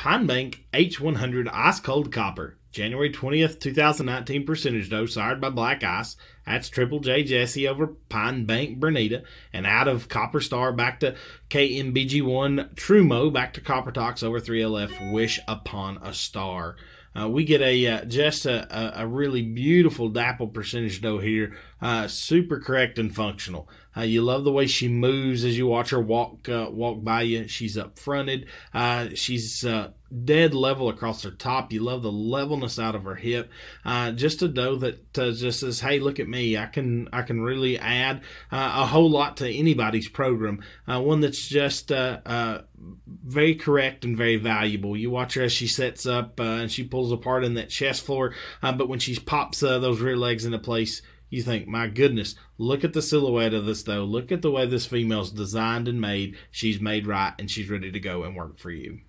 Pine Bank H100 Ice Cold Copper, January 20th, 2019 percentage dose, sired by Black Ice. That's Triple J Jesse over Pine Bank Bernita, and out of Copper Star back to KMBG1 Trumo, back to Copper Talks over 3LF Wish Upon a Star. Uh, we get a uh, just a, a, really beautiful dapple percentage dough here. Uh, super correct and functional. Uh, you love the way she moves as you watch her walk uh, walk by you. She's up fronted. Uh, she's dead level across her top. You love the levelness out of her hip. just a dough that just says, "Hey, look at me! I can I can really add a whole lot to anybody's program." one that's just very correct and very valuable. You watch her as she sets up uh, and she pulls apart in that chest floor, uh, but when she pops uh, those rear legs into place, you think, my goodness, look at the silhouette of this though. Look at the way this female's designed and made. She's made right and she's ready to go and work for you.